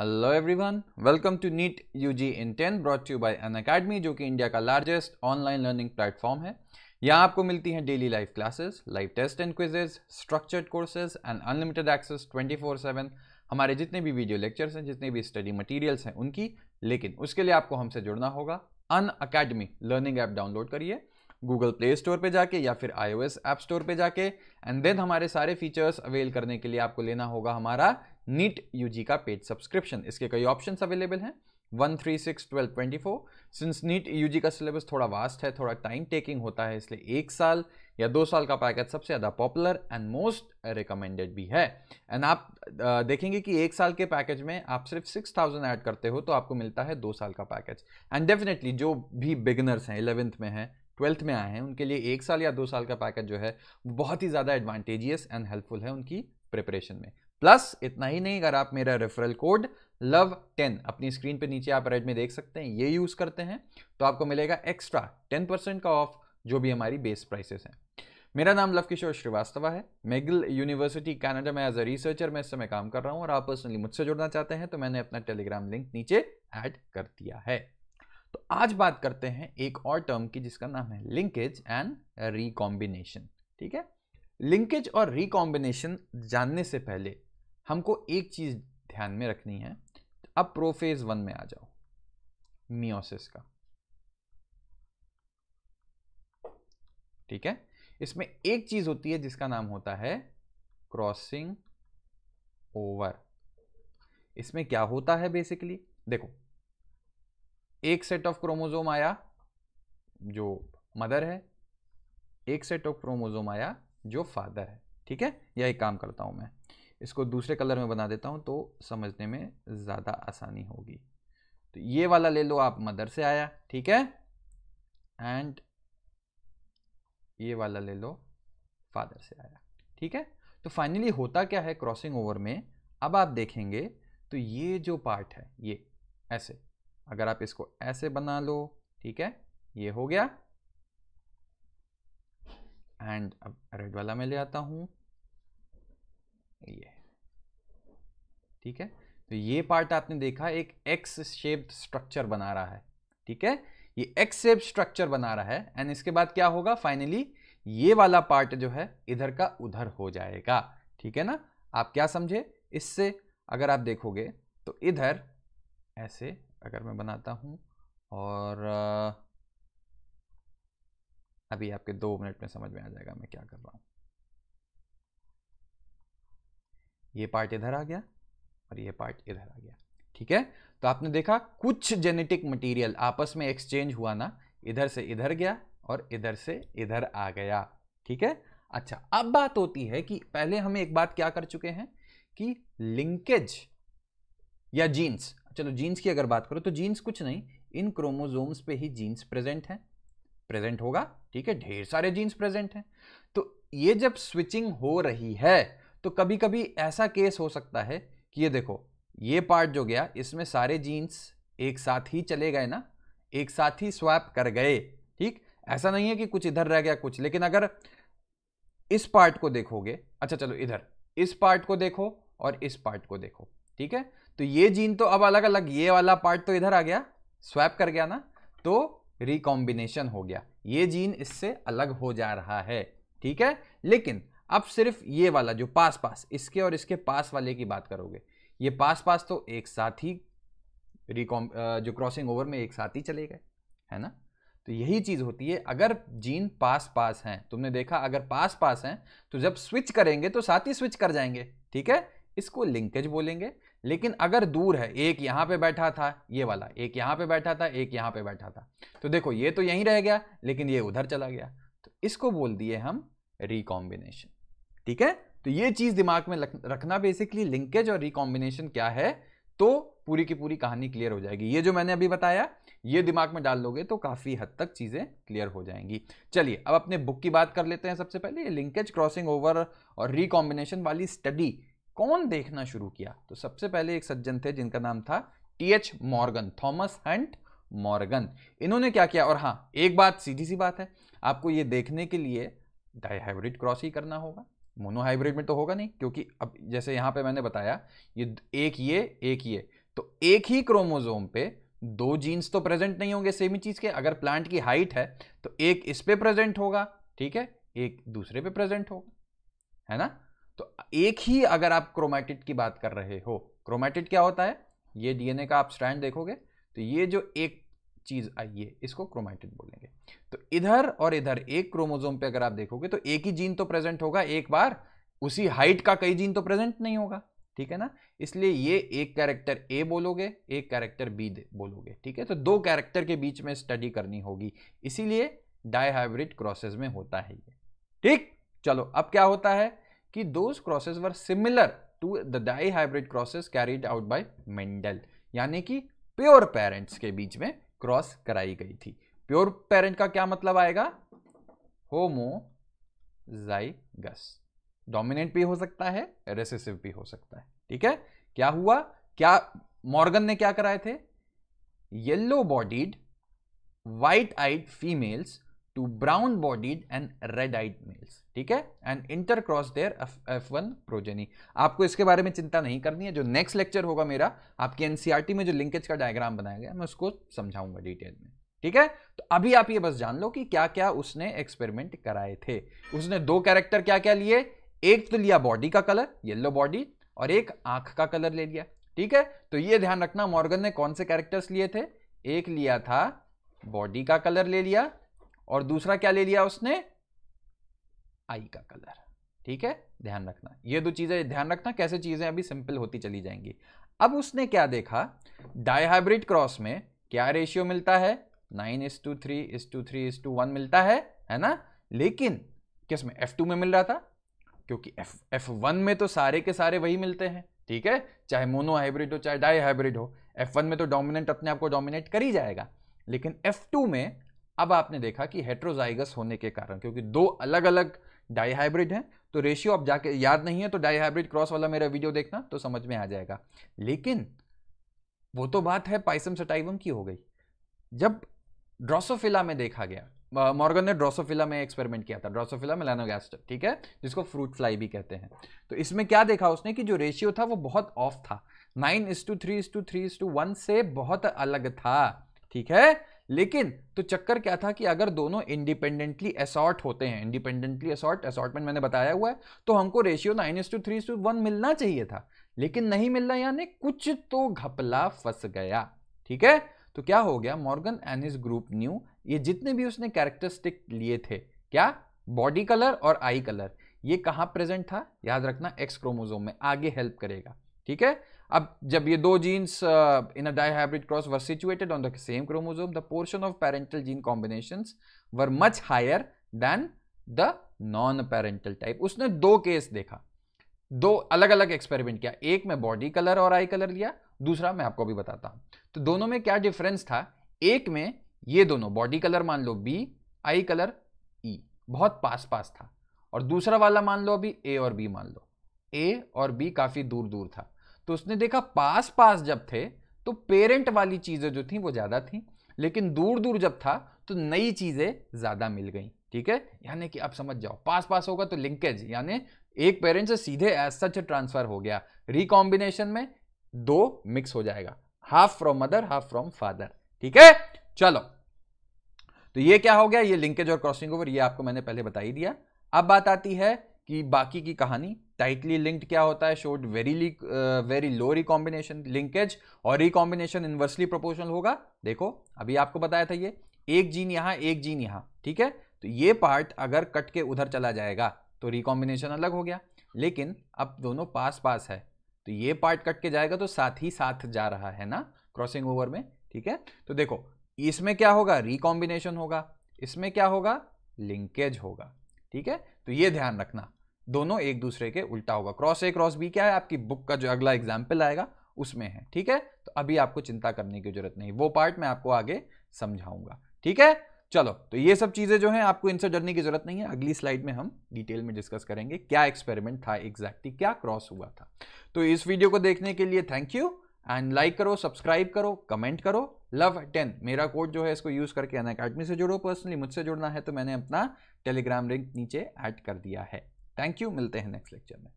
hello everyone welcome to NEET UG in ten brought you by Unacademy जो कि India का largest online learning platform है यहाँ आपको मिलती हैं daily live classes live test and quizzes structured courses and unlimited access 24/7 हमारे जितने भी वीडियो लेक्चर्स हैं जितने भी स्टडी मटीरियल्स हैं उनकी लेकिन उसके लिए आपको हमसे जुड़ना होगा Unacademy learning app download करिए गूगल प्ले स्टोर पर जाके या फिर I O S app store पर जाके एंड देन हमारे सारे फीचर्स अवेल करने के लिए आपको लेना होगा हमारा नीट यूजी का पेड सब्सक्रिप्शन इसके कई ऑप्शन अवेलेबल हैं one three six twelve twenty four since NEET UG का सिलेबस थोड़ा वास्ट है थोड़ा टाइम टेकिंग होता है इसलिए एक साल या दो साल का पैकेज सबसे ज़्यादा पॉपुलर एंड मोस्ट रिकमेंडेड भी है एंड आप देखेंगे कि एक साल के पैकेज में आप सिर्फ सिक्स थाउजेंड ऐड करते हो तो आपको मिलता है दो साल का पैकेज एंड डेफिनेटली जो भी बिगनर्स हैं इलेवेंथ में हैं ट्वेल्थ में आए हैं उनके लिए एक साल या दो साल का पैकेज जो है बहुत ही ज़्यादा एडवांटेजियस एंड हेल्पफुल है उनकी प्रिपरेशन में प्लस इतना ही नहीं अगर आप मेरा रेफरल कोड लव टेन अपनी स्क्रीन पे नीचे आप रेड में देख सकते हैं ये यूज़ करते हैं तो आपको मिलेगा एक्स्ट्रा टेन परसेंट का ऑफ जो भी हमारी बेस प्राइसेस हैं मेरा नाम लव किशोर श्रीवास्तव है मेगल यूनिवर्सिटी कनाडा में एज अ रिसर्चर मैं इस समय काम कर रहा हूँ और आप पर्सनली मुझसे जुड़ना चाहते हैं तो मैंने अपना टेलीग्राम लिंक नीचे ऐड कर दिया है तो आज बात करते हैं एक और टर्म की जिसका नाम है लिंकेज एंड रिकॉम्बिनेशन ठीक है लिंकेज और रिकॉम्बिनेशन जानने से पहले हमको एक चीज़ ध्यान में रखनी है तो अब प्रोफेज वन में आ जाओ मियोसिस का ठीक है इसमें एक चीज होती है जिसका नाम होता है क्रॉसिंग ओवर इसमें क्या होता है बेसिकली देखो एक सेट ऑफ क्रोमोजोम आया जो मदर है एक सेट ऑफ क्रोमोजोम आया जो फादर है ठीक है यही काम करता हूं मैं इसको दूसरे कलर में बना देता हूँ तो समझने में ज़्यादा आसानी होगी तो ये वाला ले लो आप मदर से आया ठीक है एंड ये वाला ले लो फादर से आया ठीक है तो फाइनली होता क्या है क्रॉसिंग ओवर में अब आप देखेंगे तो ये जो पार्ट है ये ऐसे अगर आप इसको ऐसे बना लो ठीक है ये हो गया एंड अब रेड वाला मैं ले आता हूँ ये ठीक है तो ये पार्ट आपने देखा एक एक्स शेप स्ट्रक्चर बना रहा है ठीक है ये एक्स शेप स्ट्रक्चर बना रहा है एंड इसके बाद क्या होगा फाइनली ये वाला पार्ट जो है इधर का उधर हो जाएगा ठीक है ना आप क्या समझे इससे अगर आप देखोगे तो इधर ऐसे अगर मैं बनाता हूं और अभी आपके दो मिनट में समझ में आ जाएगा मैं क्या कर रहा हूं ये पार्ट इधर आ गया और ये पार्ट इधर आ गया ठीक है तो आपने देखा कुछ जेनेटिक मटेरियल आपस में एक्सचेंज हुआ ना इधर से इधर गया और इधर से इधर आ गया ठीक है अच्छा अब बात होती है कि पहले हम एक बात क्या कर चुके हैं कि लिंकेज या जीन्स चलो जीन्स की अगर बात करो तो जीन्स कुछ नहीं इन क्रोमोजोम्स पे ही जीन्स प्रेजेंट हैं प्रेजेंट होगा ठीक है ढेर सारे जीन्स प्रेजेंट हैं तो ये जब स्विचिंग हो रही है तो कभी कभी ऐसा केस हो सकता है कि ये देखो ये पार्ट जो गया इसमें सारे जीन्स एक साथ ही चले गए ना एक साथ ही स्वैप कर गए ठीक ऐसा नहीं है कि कुछ इधर रह गया कुछ लेकिन अगर इस पार्ट को देखोगे अच्छा चलो इधर इस पार्ट को देखो और इस पार्ट को देखो ठीक है तो ये जीन तो अब अलग अलग ये वाला पार्ट तो इधर आ गया स्वैप कर गया ना तो रिकॉम्बिनेशन हो गया ये जीन इससे अलग हो जा रहा है ठीक है लेकिन अब सिर्फ ये वाला जो पास पास इसके और इसके पास वाले की बात करोगे ये पास पास तो एक साथ ही रिकॉम जो क्रॉसिंग ओवर में एक साथ ही चले गए है ना तो यही चीज़ होती है अगर जीन पास पास हैं तुमने देखा अगर पास पास हैं तो जब स्विच करेंगे तो साथ ही स्विच कर जाएंगे ठीक है इसको लिंकेज बोलेंगे लेकिन अगर दूर है एक यहाँ पे बैठा था ये वाला एक यहाँ पे बैठा था एक यहाँ पे बैठा था तो देखो ये तो यहीं रह गया लेकिन ये उधर चला गया तो इसको बोल दिए हम रिकॉम्बिनेशन ठीक है तो ये चीज दिमाग में रखना बेसिकली लिंकेज और रिकॉम्बिनेशन क्या है तो पूरी की पूरी कहानी क्लियर हो जाएगी ये जो मैंने अभी बताया ये दिमाग में डाल लोगे तो काफी हद तक चीजें क्लियर हो जाएंगी चलिए अब अपने बुक की बात कर लेते हैं सबसे पहले लिंकेज क्रॉसिंग ओवर और रिकॉम्बिनेशन वाली स्टडी कौन देखना शुरू किया तो सबसे पहले एक सज्जन थे जिनका नाम था T H Morgan Thomas Hunt Morgan इन्होंने क्या किया और हाँ एक बात सीधी सी बात है आपको ये देखने के लिए डायहाइब्रिड क्रॉस ही करना होगा मोनो हाइब्रिड में तो होगा नहीं क्योंकि अब जैसे यहाँ पे मैंने बताया ये एक ये एक ये तो एक ही क्रोमोजोम पे दो जीन्स तो प्रेजेंट नहीं होंगे सेम ही चीज़ के अगर प्लांट की हाइट है तो एक इस पे प्रेजेंट होगा ठीक है एक दूसरे पे प्रेजेंट होगा है ना तो एक ही अगर आप क्रोमैटिड की बात कर रहे हो क्रोमैटिड क्या होता है ये डीएनए का आप स्टैंड देखोगे तो ये जो एक चीज़ आई है इसको क्रोमैटिन बोलेंगे तो इधर और इधर एक क्रोमोजोम पे अगर आप देखोगे तो एक ही जीन तो प्रेजेंट होगा एक बार उसी हाइट का कई जीन तो प्रेजेंट नहीं होगा ठीक है ना इसलिए ये एक कैरेक्टर ए बोलोगे एक कैरेक्टर बी बोलोगे ठीक है तो दो कैरेक्टर के बीच में स्टडी करनी होगी इसीलिए डायहाइब्रिड क्रॉसेज में होता है ये ठीक चलो अब क्या होता है कि those crosses were similar to the dihybrid crosses carried out by Mendel यानी कि प्योर पेरेंट्स के बीच में क्रॉस कराई गई थी प्योर पेरेंट का क्या मतलब आएगा होमोजाइगस डोमिनेंट भी हो सकता है रेसेसिव भी हो सकता है ठीक है क्या हुआ क्या मॉर्गन ने क्या कराए थे yellow bodied white eyed females to brown bodied and red eyed males ठीक है and intercross their F one progeny आपको इसके बारे में चिंता नहीं करनी है जो नेक्स्ट लेक्चर होगा मेरा आपकी एनसीआरटी e में जो लिंकेज का डायग्राम बनाया गया मैं उसको समझाऊंगा डिटेल में ठीक है तो अभी आप ये बस जान लो कि क्या क्या उसने एक्सपेरिमेंट कराए थे उसने दो कैरेक्टर क्या क्या लिए एक तो लिया बॉडी का कलर येलो बॉडी और एक आंख का कलर ले लिया ठीक है तो ये ध्यान रखना मॉर्गन ने कौन से कैरेक्टर्स लिए थे एक लिया था बॉडी का कलर ले लिया और दूसरा क्या ले लिया उसने आई का कलर ठीक है ध्यान रखना ये दो चीज़ें ध्यान रखना कैसे चीज़ें अभी सिंपल होती चली जाएंगी अब उसने क्या देखा डायहाइब्रिड क्रॉस में क्या रेशियो मिलता है nine is to three is to three is to one मिलता है है ना लेकिन किस में एफ टू में मिल रहा था क्योंकि एफ एफ वन में तो सारे के सारे वही मिलते हैं ठीक है चाहे मोनो हाइब्रिड हो चाहे डाई हाइब्रिड हो एफ वन में तो डोमिनेंट अपने आप को डोमिनेट कर ही जाएगा लेकिन एफ टू में अब आपने देखा कि हेट्रोजाइगस होने के कारण क्योंकि दो अलग अलग डाईहाइब्रिड हैं तो रेशियो आप जाके याद नहीं है तो डाईहाइब्रिड क्रॉस वाला मेरा वीडियो देखना तो समझ में आ जाएगा लेकिन वो तो बात है पाइसम सटाइवम की हो गई जब ड्रोसोफिला में देखा गया मॉर्गन ने ड्रोसोफिला में एक्सपेरिमेंट किया था ड्रोसोफिला में ठीक है जिसको फ्रूट फ्लाई भी कहते हैं तो इसमें क्या देखा उसने कि जो रेशियो था वो बहुत ऑफ था nine is to three is to three is to one से बहुत अलग था ठीक है लेकिन तो चक्कर क्या था कि अगर दोनों इंडिपेंडेंटली असॉर्ट होते हैं इंडिपेंडेंटली असॉर्ट असॉर्टमेंट मैंने बताया हुआ है तो हमको ratio nine is to three to one मिलना चाहिए था लेकिन नहीं मिलना यानी कुछ तो घपला फंस गया ठीक है तो क्या हो गया Morgan and his group knew ये जितने भी उसने कैरेक्टरिस्टिक लिए थे क्या बॉडी कलर और आई कलर ये कहां प्रेजेंट था याद रखना एक्स क्रोमोजोम में आगे हेल्प करेगा ठीक है अब जब ये दो genes in a hybrid cross were situated on the same chromosome the portion of parental gene combinations were much higher than the non parental type उसने दो केस देखा दो अलग अलग एक्सपेरिमेंट किया एक में बॉडी कलर और आई कलर लिया दूसरा मैं आपको भी बताता हूं तो दोनों में क्या डिफरेंस था एक में ये दोनों बॉडी कलर मान लो बी आई कलर ई बहुत पास पास था और दूसरा वाला मान लो अभी ए और बी मान लो ए और बी काफी दूर दूर था तो उसने देखा पास पास जब थे तो पेरेंट वाली चीज़ें जो थी वो ज़्यादा थी लेकिन दूर दूर जब था तो नई चीज़ें ज़्यादा मिल गई ठीक है यानी कि आप समझ जाओ पास पास होगा तो लिंकेज यानी एक पेरेंट से सीधे एज सच ट्रांसफर हो गया रिकॉम्बिनेशन में दो मिक्स हो जाएगा half from mother half from father ठीक है चलो तो ये क्या हो गया ये लिंकेज और क्रॉसिंग ओवर ये आपको मैंने पहले बता ही दिया अब बात आती है कि बाकी की कहानी टाइटली लिंक्ड क्या होता है showed verily very low recombination linkage और रिकॉम्बिनेशन इन्वर्सली प्रोपोर्शनल होगा देखो अभी आपको बताया था ये एक जीन यहाँ एक जीन यहाँ ठीक है तो ये पार्ट अगर कट के उधर चला जाएगा तो रिकॉम्बिनेशन अलग हो गया लेकिन अब दोनों पास पास है तो ये पार्ट कट के जाएगा तो साथ ही साथ जा रहा है ना क्रॉसिंग ओवर में ठीक है तो देखो इसमें क्या होगा रिकॉम्बिनेशन होगा इसमें क्या होगा लिंकेज होगा ठीक है तो ये ध्यान रखना दोनों एक दूसरे के उल्टा होगा क्रॉस ए क्रॉस बी क्या है आपकी बुक का जो अगला एग्जाम्पल आएगा उसमें है ठीक है तो अभी आपको चिंता करने की जरूरत नहीं वो पार्ट मैं आपको आगे समझाऊंगा ठीक है चलो तो ये सब चीज़ें जो हैं आपको इनसे डरने की जरूरत नहीं है अगली स्लाइड में हम डिटेल में डिस्कस करेंगे क्या एक्सपेरिमेंट था एग्जैक्टली क्या क्रॉस हुआ था तो इस वीडियो को देखने के लिए थैंक यू एंड लाइक करो सब्सक्राइब करो कमेंट करो लव टेन मेरा कोड जो है इसको यूज़ करके अन अकेडमी से जुड़ो पर्सनली मुझसे जुड़ना है तो मैंने अपना टेलीग्राम लिंक नीचे ऐड कर दिया है थैंक यू मिलते हैं नेक्स्ट लेक्चर में